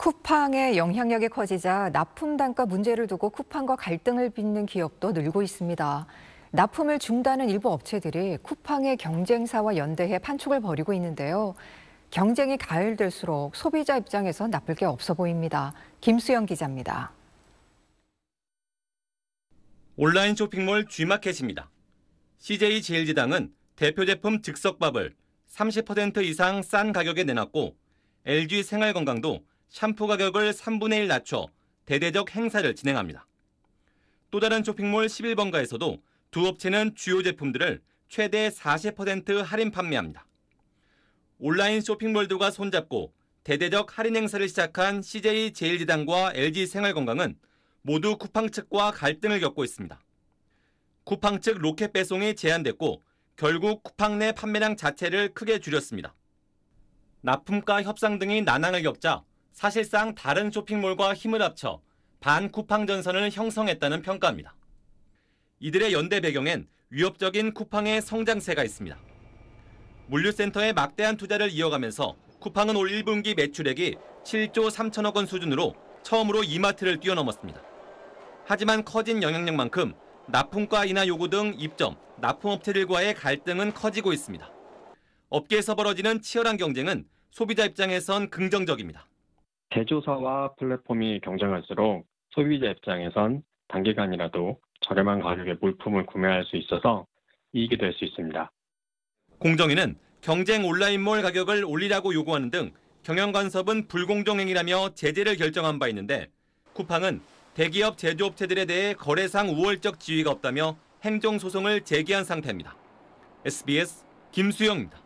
쿠팡의 영향력이 커지자 납품 단가 문제를 두고 쿠팡과 갈등을 빚는 기업도 늘고 있습니다. 납품을 중단한 일부 업체들이 쿠팡의 경쟁사와 연대해 판촉을 벌이고 있는데요. 경쟁이 가열될수록 소비자 입장에서 나쁠 게 없어 보입니다. 김수영 기자입니다. 온라인 쇼핑몰 G마켓입니다. CJ 제일제당은 대표 제품 즉석밥을 30% 이상 싼 가격에 내놨고 LG 생활건강도 샴푸 가격을 3분의 1 낮춰 대대적 행사를 진행합니다. 또 다른 쇼핑몰 11번가에서도 두 업체는 주요 제품들을 최대 40% 할인 판매합니다. 온라인 쇼핑몰들과 손잡고 대대적 할인 행사를 시작한 CJ 제일지당과 LG 생활건강은 모두 쿠팡 측과 갈등을 겪고 있습니다. 쿠팡 측 로켓 배송이 제한됐고 결국 쿠팡 내 판매량 자체를 크게 줄였습니다. 납품가 협상 등이 난항을 겪자 사실상 다른 쇼핑몰과 힘을 합쳐 반쿠팡 전선을 형성했다는 평가입니다. 이들의 연대 배경엔 위협적인 쿠팡의 성장세가 있습니다. 물류센터에 막대한 투자를 이어가면서 쿠팡은 올 1분기 매출액이 7조 3천억 원 수준으로 처음으로 이마트를 뛰어넘었습니다. 하지만 커진 영향력만큼 납품과 인하 요구 등 입점, 납품업체들과의 갈등은 커지고 있습니다. 업계에서 벌어지는 치열한 경쟁은 소비자 입장에선 긍정적입니다. 제조사와 플랫폼이 경쟁할수록 소비자 입장에선 단기간이라도 저렴한 가격에 물품을 구매할 수 있어서 이익이 될 수 있습니다. 공정위는 경쟁 온라인몰 가격을 올리라고 요구하는 등 경영 간섭은 불공정 행위라며 제재를 결정한 바 있는데 쿠팡은 대기업 제조업체들에 대해 거래상 우월적 지위가 없다며 행정 소송을 제기한 상태입니다. SBS 김수영입니다.